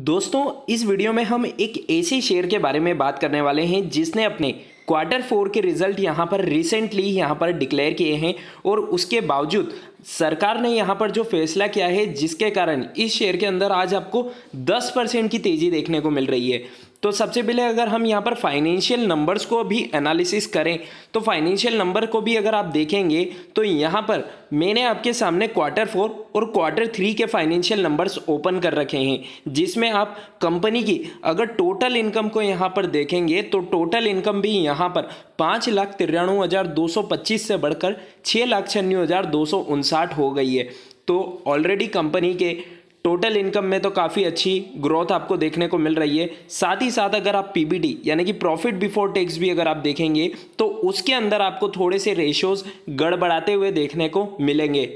दोस्तों इस वीडियो में हम एक ऐसे शेयर के बारे में बात करने वाले हैं जिसने अपने क्वार्टर फोर के रिजल्ट यहाँ पर रिसेंटली यहाँ पर डिक्लेयर किए हैं और उसके बावजूद सरकार ने यहाँ पर जो फैसला किया है जिसके कारण इस शेयर के अंदर आज आपको 10 परसेंट की तेज़ी देखने को मिल रही है तो सबसे पहले अगर हम यहाँ पर फाइनेंशियल नंबर्स को भी एनालिसिस करें तो फाइनेंशियल नंबर को भी अगर आप देखेंगे तो यहाँ पर मैंने आपके सामने क्वार्टर फोर और क्वार्टर थ्री के फाइनेंशियल नंबर्स ओपन कर रखे हैं जिसमें आप कंपनी की अगर टोटल इनकम को यहाँ पर देखेंगे तो टोटल इनकम भी यहाँ पर पाँच लाख तिरानवे हज़ार दो सौ पच्चीस से बढ़कर छः लाख छियानवे हज़ार दो सौ उनसाठ हो गई है तो ऑलरेडी कंपनी के टोटल इनकम में तो काफ़ी अच्छी ग्रोथ आपको देखने को मिल रही है साथ ही साथ अगर आप पीबीटी यानी कि प्रॉफिट बिफोर टैक्स भी अगर आप देखेंगे तो उसके अंदर आपको थोड़े से रेशियोज़ गड़बड़ाते हुए देखने को मिलेंगे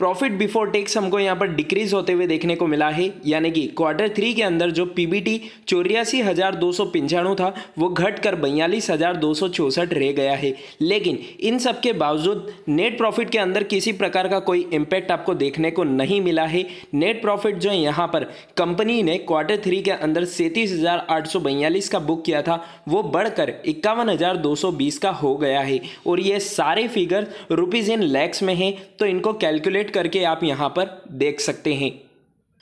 प्रॉफिट बिफोर टैक्स हमको यहाँ पर डिक्रीज होते हुए देखने को मिला है यानी कि क्वार्टर थ्री के अंदर जो पीबीटी चौरासी हज़ार दो सौ पंचाणु था वो घटकर बयालीस हज़ार दो सौ चौसठ रह गया है लेकिन इन सब के बावजूद नेट प्रॉफिट के अंदर किसी प्रकार का कोई इम्पैक्ट आपको देखने को नहीं मिला है नेट प्रॉफिट जो है यहाँ पर कंपनी ने क्वार्टर थ्री के अंदर सैंतीस हज़ार आठ सौ बयालीस का बुक किया था वो बढ़कर इक्यावन हज़ार दो सौ बीस का हो गया है और ये सारे फिगर रुपीज़ इन लैक्स में हैं तो इनको कैलकुलेट सेलेक्ट करके आप यहाँ पर देख सकते हैं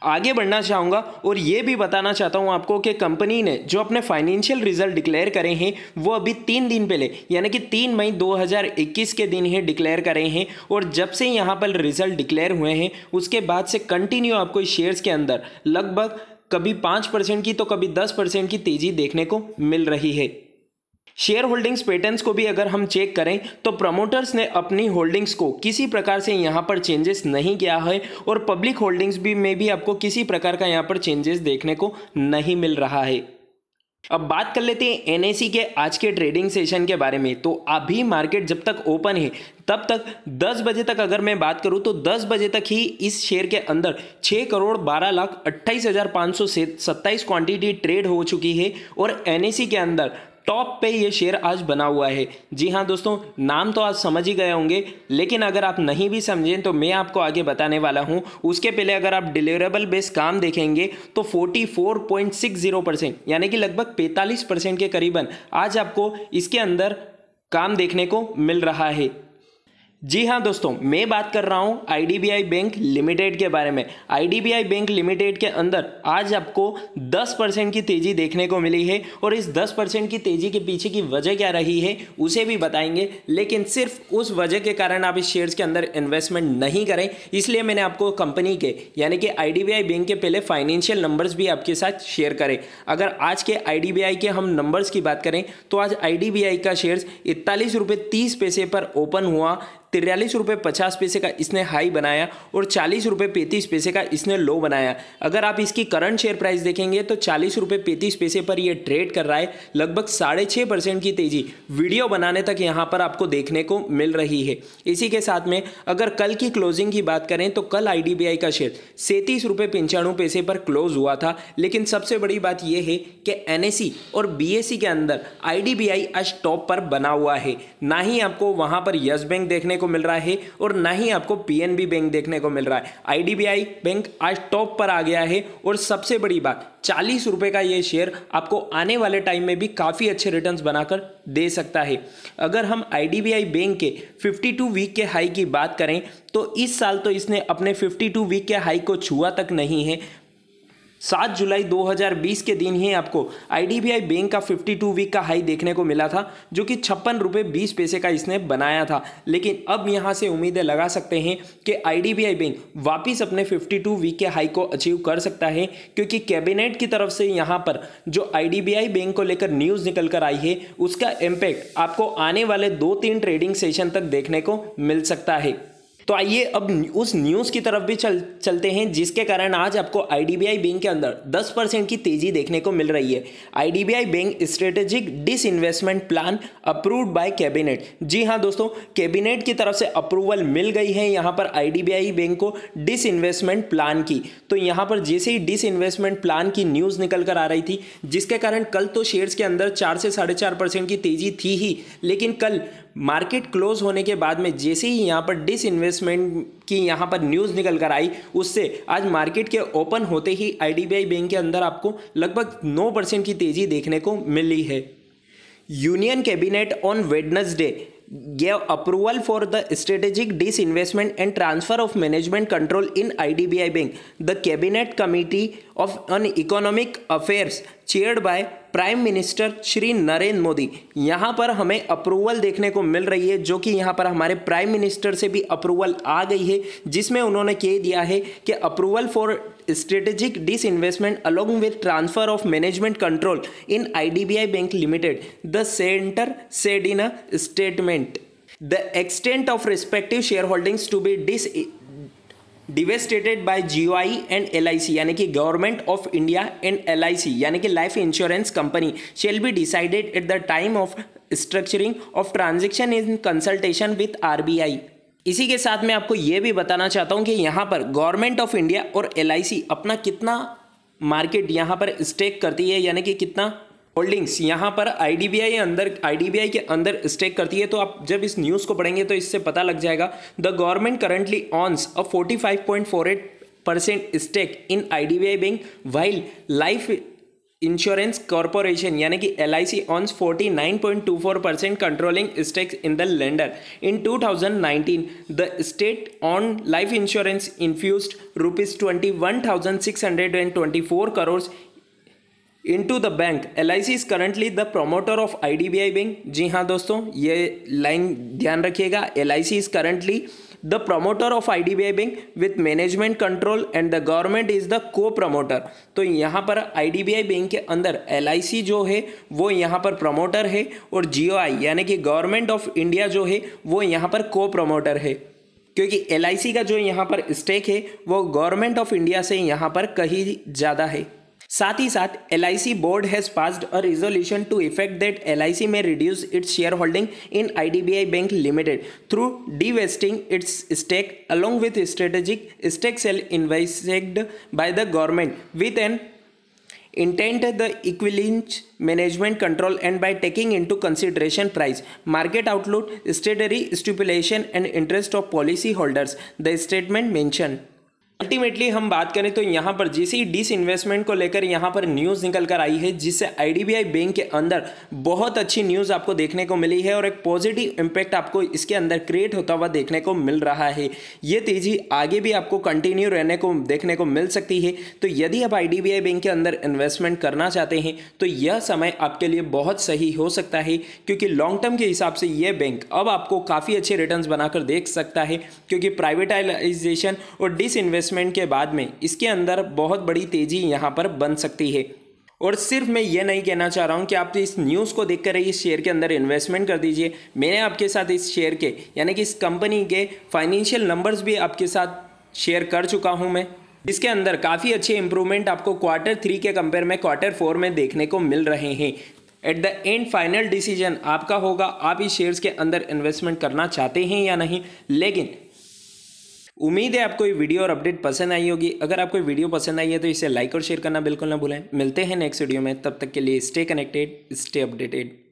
आगे बढ़ना चाहूँगा और ये भी बताना चाहता हूँ आपको कि कंपनी ने जो अपने फाइनेंशियल रिजल्ट डिक्लेयर करे हैं वो अभी तीन दिन पहले यानी कि तीन मई 2021 के दिन ही डिक्लेयर करे हैं और जब से यहाँ पर रिजल्ट डिक्लेयर हुए हैं उसके बाद से कंटिन्यू आपको इस शेयर्स के अंदर लगभग कभी पाँच परसेंट की तो कभी दस परसेंट की तेज़ी देखने को मिल रही है शेयर होल्डिंग्स पैटर्न्स को भी अगर हम चेक करें तो प्रमोटर्स ने अपनी होल्डिंग्स को किसी प्रकार से यहाँ पर चेंजेस नहीं किया है और पब्लिक होल्डिंग्स भी में भी आपको किसी प्रकार का यहाँ पर चेंजेस देखने को नहीं मिल रहा है अब बात कर लेते हैं एनएसी के आज के ट्रेडिंग सेशन के बारे में तो अभी मार्केट जब तक ओपन है तब तक 10 बजे तक अगर मैं बात करूं तो 10 बजे तक ही इस शेयर के अंदर 6 करोड़ 12 लाख अट्ठाईस हज़ार पाँच सौ सत्ताईस क्वान्टिटी ट्रेड हो चुकी है और एनएसी के अंदर टॉप पे ये शेयर आज बना हुआ है जी हाँ दोस्तों नाम तो आप समझ ही गए होंगे लेकिन अगर आप नहीं भी समझें तो मैं आपको आगे बताने वाला हूँ उसके पहले अगर आप डिलीवरेबल बेस काम देखेंगे तो 44.60 परसेंट यानी कि लगभग 45 परसेंट के करीबन आज आपको इसके अंदर काम देखने को मिल रहा है जी हाँ दोस्तों मैं बात कर रहा हूँ आईडीबीआई बैंक लिमिटेड के बारे में आईडीबीआई बैंक लिमिटेड के अंदर आज आपको 10 परसेंट की तेज़ी देखने को मिली है और इस 10 परसेंट की तेज़ी के पीछे की वजह क्या रही है उसे भी बताएंगे लेकिन सिर्फ उस वजह के कारण आप इस शेयर्स के अंदर इन्वेस्टमेंट नहीं करें इसलिए मैंने आपको कंपनी के यानी कि आई बैंक के पहले फाइनेंशियल नंबर्स भी आपके साथ शेयर करें अगर आज के आई के हम नंबर्स की बात करें तो आज आई का शेयर्स इकतालीस रुपये तीस पैसे पर ओपन हुआ तिरयालीस रुपये पचास पैसे का इसने हाई बनाया और चालीस रुपये पैंतीस पैसे का इसने लो बनाया अगर आप इसकी करंट शेयर प्राइस देखेंगे तो चालीस रुपये पैंतीस पैसे पर यह ट्रेड कर रहा है लगभग साढ़े छः परसेंट की तेज़ी वीडियो बनाने तक यहाँ पर आपको देखने को मिल रही है इसी के साथ में अगर कल की क्लोजिंग की बात करें तो कल आई का शेयर सैंतीस रुपये पंचानवे पैसे पर क्लोज हुआ था लेकिन सबसे बड़ी बात यह है कि एन और बी के अंदर आई आज टॉप पर बना हुआ है ना ही आपको वहाँ पर यस बैंक देखने को मिल रहा है और ना ही आपको पीएनबी बैंक देखने को मिल रहा है आईडीबीआई बैंक आज टॉप पर आ गया है और सबसे बड़ी बात चालीस रुपए का यह शेयर आपको आने वाले टाइम में भी काफ़ी अच्छे रिटर्न बनाकर दे सकता है अगर हम आईडीबीआई बैंक के 52 वीक के हाई की बात करें तो इस साल तो इसने अपने 52 वीक के हाई को छुआ तक नहीं है सात जुलाई 2020 के दिन ही आपको आई बैंक का 52 वीक का हाई देखने को मिला था जो कि छप्पन रुपये बीस पैसे का इसने बनाया था लेकिन अब यहाँ से उम्मीदें लगा सकते हैं कि आई बैंक वापस अपने 52 वीक के हाई को अचीव कर सकता है क्योंकि कैबिनेट की तरफ से यहाँ पर जो आई बैंक को लेकर न्यूज़ निकल कर आई है उसका इम्पैक्ट आपको आने वाले दो तीन ट्रेडिंग सेशन तक देखने को मिल सकता है तो आइए अब उस न्यूज़ की तरफ भी चल चलते हैं जिसके कारण आज आपको आई बैंक के अंदर दस परसेंट की तेजी देखने को मिल रही है I bank strategic disinvestment plan approved by cabinet जी हाँ दोस्तों कैबिनेट की तरफ से अप्रूवल मिल गई है यहाँ पर आई बैंक को डिस इन्वेस्टमेंट प्लान की तो यहाँ पर जैसे ही डिस इन्वेस्टमेंट प्लान की न्यूज़ निकल कर आ रही थी जिसके कारण कल तो शेयर्स के अंदर चार से साढ़े चार परसेंट की तेजी थी ही लेकिन कल मार्केट क्लोज होने के बाद में जैसे ही यहाँ पर डिस इन्वेस्टमेंट की यहाँ पर न्यूज़ निकल कर आई उससे आज मार्केट के ओपन होते ही आईडीबीआई बैंक के अंदर आपको लगभग नौ परसेंट की तेज़ी देखने को मिली है union cabinet on Wednesday gave gave approval for and transfer of management control in I D B I bank the cabinet committee of an economic affairs chaired by prime minister Shri Narendra Modi यहाँ पर हमें approval देखने को मिल रही है जो कि यहाँ पर हमारे प्राइम मिनिस्टर से भी अप्रूवल आ गई है जिसमें उन्होंने कह दिया है कि approval for strategic disinvestment along with transfer of management control in I bank limited the centre said in a statement the extent of respective share holdings to be dis divested by I and L I C यानी कि government of India and L I C यानी कि life insurance company shall be decided at the time of structuring of transaction in consultation with R B I इसी के साथ मैं आपको ये भी बताना चाहता हूँ कि यहाँ पर गवर्नमेंट ऑफ इंडिया और एल आई सी अपना कितना मार्केट यहाँ पर स्टेक करती है यानी कि कितना होल्डिंग्स यहाँ पर आई अंदर आई के अंदर स्टेक करती है तो आप जब इस न्यूज़ को पढ़ेंगे तो इससे पता लग जाएगा the government currently owns a forty five point four eight percent stake in I IDBI bank while life insurance corporation यानी कि L I C owns forty nine point two four percent controlling stakes in the lender in two thousand nineteen the state on life insurance infuse rupees twenty one thousand six hundred and twenty four crore in to the bank L I C is currently the promoter of I D B I bank जी हाँ दोस्तों ये लाइन ध्यान रखिएगा L I C is currently the promoter of I D B I bank with management control and the government is the co promoter तो यहाँ पर I D B I bank के अंदर एल आई सी जो है वो यहाँ पर प्रमोटर है और जियो आई यानी कि गवर्नमेंट ऑफ इंडिया जो है वो यहाँ पर को प्रमोटर है क्योंकि एल आई सी का जो यहाँ पर स्टेक है वो गवर्नमेंट ऑफ इंडिया से यहाँ पर कहीं ज़्यादा है Sati sat, LIC board has passed a resolution to effect that LIC may reduce its shareholding in IDBI Bank Limited through I D B I along with strategic stake sale invested by the government with an intent the equivalent management control and by taking into consideration price market outlook statutory stipulation and interest of policyholders. the statement mentioned ultimately हम बात करें तो यहाँ पर जैसे ही dish investment को लेकर यहाँ पर न्यूज़ निकल कर आई है जिससे आईडीबीआई बैंक के अंदर बहुत अच्छी न्यूज़ आपको देखने को मिली है और एक पॉजिटिव इम्पैक्ट आपको इसके अंदर क्रिएट होता हुआ देखने को मिल रहा है ये तेज़ी आगे भी आपको कंटिन्यू रहने को देखने को मिल सकती है तो यदि आप आई बैंक के अंदर इन्वेस्टमेंट करना चाहते हैं तो यह समय आपके लिए बहुत सही हो सकता है क्योंकि लॉन्ग टर्म के हिसाब से यह बैंक अब आपको काफ़ी अच्छे रिटर्न बनाकर देख सकता है क्योंकि प्राइवेटाइजेशन और डिस एडजस्टमेंट के बाद में इसके अंदर बहुत बड़ी तेज़ी यहाँ पर बन सकती है और सिर्फ मैं ये नहीं कहना चाह रहा हूँ कि आप तो इस न्यूज़ को देखकर ही इस शेयर के अंदर इन्वेस्टमेंट कर दीजिए मैंने आपके साथ इस शेयर के यानी कि इस कंपनी के फाइनेंशियल नंबर्स भी आपके साथ शेयर कर चुका हूँ मैं इसके अंदर काफ़ी अच्छे इंप्रूवमेंट आपको क्वार्टर थ्री के कंपेयर में क्वार्टर फोर में देखने को मिल रहे हैं at the end final decision आपका होगा आप इस शेयर्स के अंदर इन्वेस्टमेंट करना चाहते हैं या नहीं लेकिन उम्मीद है आपको ये वीडियो और अपडेट पसंद आई होगी अगर आपको वीडियो पसंद आई है तो इसे लाइक और शेयर करना बिल्कुल ना भूलें मिलते हैं नेक्स्ट वीडियो में तब तक के लिए स्टे कनेक्टेड स्टे अपडेटेड